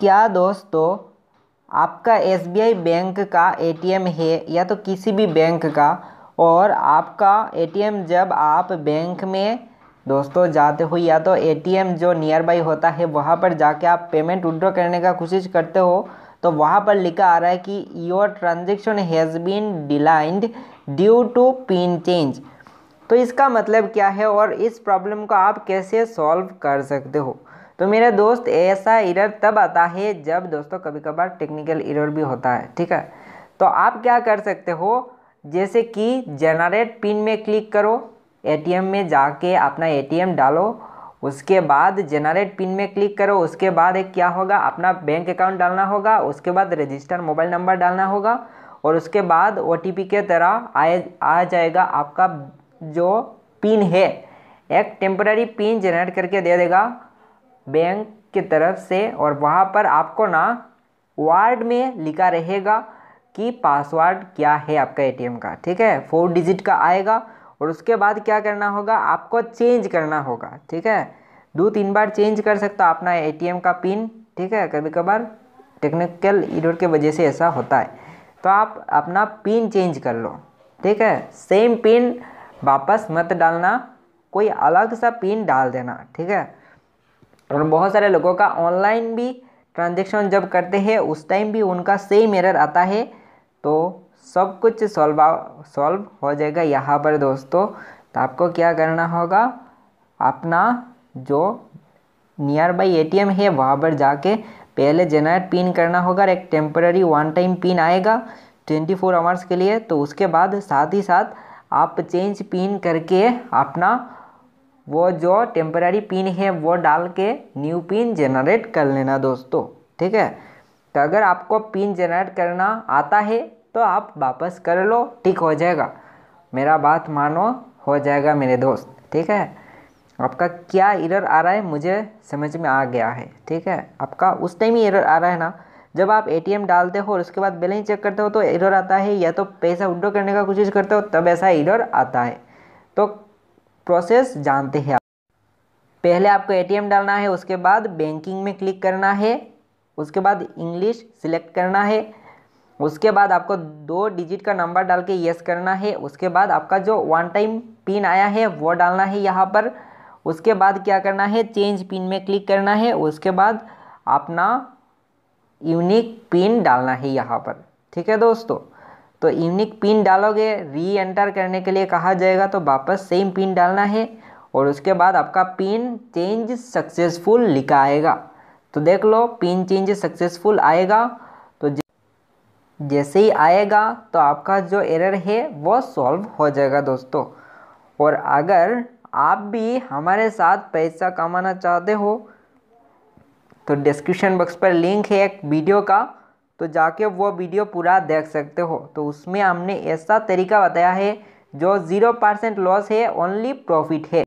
क्या दोस्तों आपका एस बैंक का ए है या तो किसी भी बैंक का और आपका ए जब आप बैंक में दोस्तों जाते हो या तो ए जो नियर बाई होता है वहाँ पर जाके आप पेमेंट विड्रॉ करने का कोशिश करते हो तो वहाँ पर लिखा आ रहा है कि your transaction has been declined due to PIN change तो इसका मतलब क्या है और इस प्रॉब्लम को आप कैसे सॉल्व कर सकते हो तो मेरे दोस्त ऐसा इरर तब आता है जब दोस्तों कभी कभार टेक्निकल इरर भी होता है ठीक है तो आप क्या कर सकते हो जैसे कि जनरेट पिन में क्लिक करो एटीएम में जाके अपना एटीएम डालो उसके बाद जनरेट पिन में क्लिक करो उसके बाद एक क्या होगा अपना बैंक अकाउंट डालना होगा उसके बाद रजिस्टर मोबाइल नंबर डालना होगा और उसके बाद ओ के तरह आए आ जाएगा आपका जो पिन है एक टेम्पररी पिन जनरेट करके दे देगा बैंक की तरफ से और वहाँ पर आपको ना वार्ड में लिखा रहेगा कि पासवर्ड क्या है आपका एटीएम का ठीक है फोर डिजिट का आएगा और उसके बाद क्या करना होगा आपको चेंज करना होगा ठीक है दो तीन बार चेंज कर सकता अपना एटीएम का पिन ठीक है कभी कभार टेक्निकल इडोर के वजह से ऐसा होता है तो आप अपना पिन चेंज कर लो ठीक है सेम पिन वापस मत डालना कोई अलग सा पिन डाल देना ठीक है और बहुत सारे लोगों का ऑनलाइन भी ट्रांजेक्शन जब करते हैं उस टाइम भी उनका सेम एरर आता है तो सब कुछ सॉल्व सॉल्व हो जाएगा यहाँ पर दोस्तों तो आपको क्या करना होगा अपना जो नियर बाई ए है वहाँ पर जाके पहले जेनरेट पिन करना होगा और एक टेम्पररी वन टाइम पिन आएगा ट्वेंटी फोर आवर्स के लिए तो उसके बाद साथ ही साथ आप चेंज पिन करके अपना वो जो टेम्पररी पिन है वो डाल के न्यू पिन जनरेट कर लेना दोस्तों ठीक है तो अगर आपको पिन जनरेट करना आता है तो आप वापस कर लो ठीक हो जाएगा मेरा बात मानो हो जाएगा मेरे दोस्त ठीक है आपका क्या इरर आ रहा है मुझे समझ में आ गया है ठीक है आपका उस टाइम ही एरर आ रहा है ना जब आप एटीएम डालते हो और उसके बाद बैलेंस चेक करते हो तो एरर आता है या तो पैसा उड्रो करने का कोशिश करते हो तब ऐसा इरर आता है तो प्रोसेस जानते हैं आप पहले आपको एटीएम डालना है उसके बाद बैंकिंग में क्लिक करना है उसके बाद इंग्लिश सिलेक्ट करना है उसके बाद आपको दो डिजिट का नंबर डाल के येस करना है उसके बाद आपका जो वन टाइम पिन आया है वो डालना है यहाँ पर उसके बाद क्या करना है चेंज पिन में क्लिक करना है उसके बाद अपना यूनिक पिन डालना है यहाँ पर ठीक है दोस्तों तो यूनिक पिन डालोगे री एंटर करने के लिए कहा जाएगा तो वापस सेम पिन डालना है और उसके बाद आपका पिन चेंज सक्सेसफुल लिखा आएगा तो देख लो पिन चेंज सक्सेसफुल आएगा तो जैसे ही आएगा तो आपका जो एरर है वो सॉल्व हो जाएगा दोस्तों और अगर आप भी हमारे साथ पैसा कमाना चाहते हो तो डिस्क्रिप्शन बॉक्स पर लिंक है एक वीडियो का तो जाके वो वीडियो पूरा देख सकते हो तो उसमें हमने ऐसा तरीका बताया है जो ज़ीरो परसेंट लॉस है ओनली प्रॉफिट है